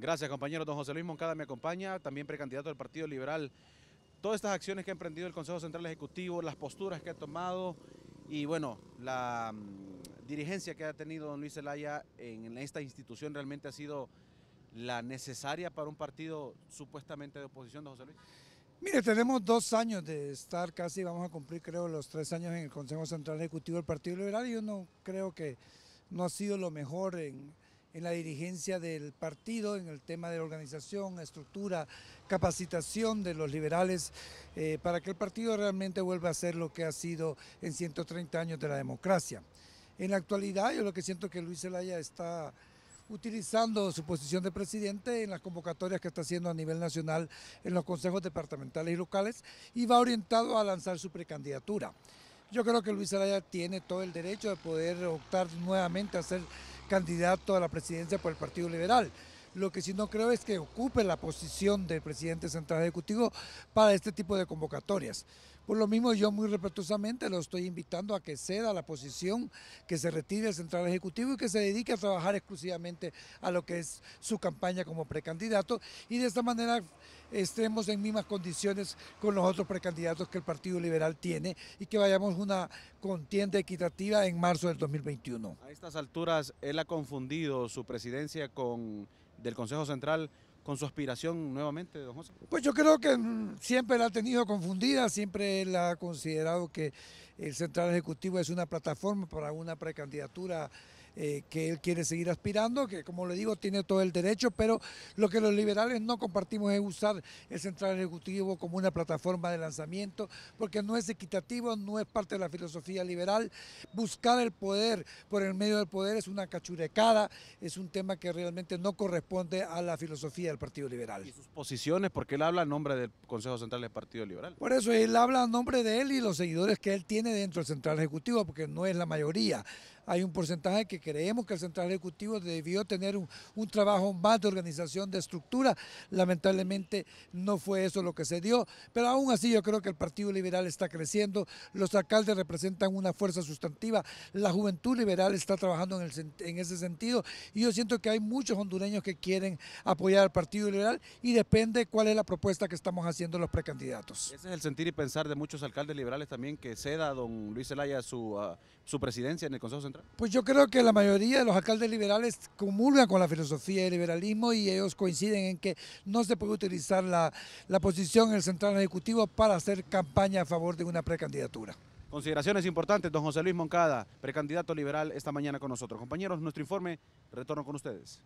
Gracias, compañero. Don José Luis Moncada me acompaña, también precandidato del Partido Liberal. Todas estas acciones que ha emprendido el Consejo Central Ejecutivo, las posturas que ha tomado y, bueno, la mm, dirigencia que ha tenido don Luis Zelaya en esta institución realmente ha sido la necesaria para un partido supuestamente de oposición, don José Luis. Mire, tenemos dos años de estar casi, vamos a cumplir creo los tres años en el Consejo Central Ejecutivo del Partido Liberal y yo no creo que no ha sido lo mejor en en la dirigencia del partido, en el tema de organización, estructura, capacitación de los liberales, eh, para que el partido realmente vuelva a ser lo que ha sido en 130 años de la democracia. En la actualidad yo lo que siento que Luis Zelaya está utilizando su posición de presidente en las convocatorias que está haciendo a nivel nacional en los consejos departamentales y locales y va orientado a lanzar su precandidatura. Yo creo que Luis Araya tiene todo el derecho de poder optar nuevamente a ser candidato a la presidencia por el Partido Liberal. Lo que sí no creo es que ocupe la posición del presidente central ejecutivo para este tipo de convocatorias. Por lo mismo, yo muy respetuosamente lo estoy invitando a que ceda la posición, que se retire el central ejecutivo y que se dedique a trabajar exclusivamente a lo que es su campaña como precandidato y de esta manera estemos en mismas condiciones con los otros precandidatos que el Partido Liberal tiene y que vayamos una contienda equitativa en marzo del 2021. A estas alturas, él ha confundido su presidencia con del Consejo Central con su aspiración nuevamente, don José? Pues yo creo que mm, siempre la ha tenido confundida, siempre la ha considerado que el Central Ejecutivo es una plataforma para una precandidatura eh, que él quiere seguir aspirando, que como le digo tiene todo el derecho, pero lo que los liberales no compartimos es usar el central ejecutivo como una plataforma de lanzamiento, porque no es equitativo, no es parte de la filosofía liberal. Buscar el poder por el medio del poder es una cachurecada, es un tema que realmente no corresponde a la filosofía del Partido Liberal. ¿Y sus posiciones? Porque él habla en nombre del Consejo Central del Partido Liberal. Por eso él habla en nombre de él y los seguidores que él tiene dentro del central ejecutivo, porque no es la mayoría hay un porcentaje que creemos que el Central Ejecutivo debió tener un, trabajo más de organización, de estructura. Lamentablemente no fue eso lo que se dio, pero aún así yo creo que el Partido Liberal está creciendo, los alcaldes representan una fuerza sustantiva, la juventud liberal está trabajando en, ese sentido y yo siento que hay muchos hondureños que quieren apoyar al Partido Liberal y depende cuál es la propuesta que estamos haciendo los precandidatos. Ese es el sentir y pensar de muchos alcaldes liberales también que ceda a don Luis elaya su, ah, su presidencia en el Consejo Central. Pues yo creo que la mayoría de los alcaldes liberales comulgan con la filosofía del liberalismo y ellos coinciden en que no se puede utilizar la, la posición en el central ejecutivo para hacer campaña a favor de una precandidatura. Consideraciones importantes, don José Luis Moncada, precandidato liberal, esta mañana con nosotros. Compañeros, nuestro informe, retorno con ustedes.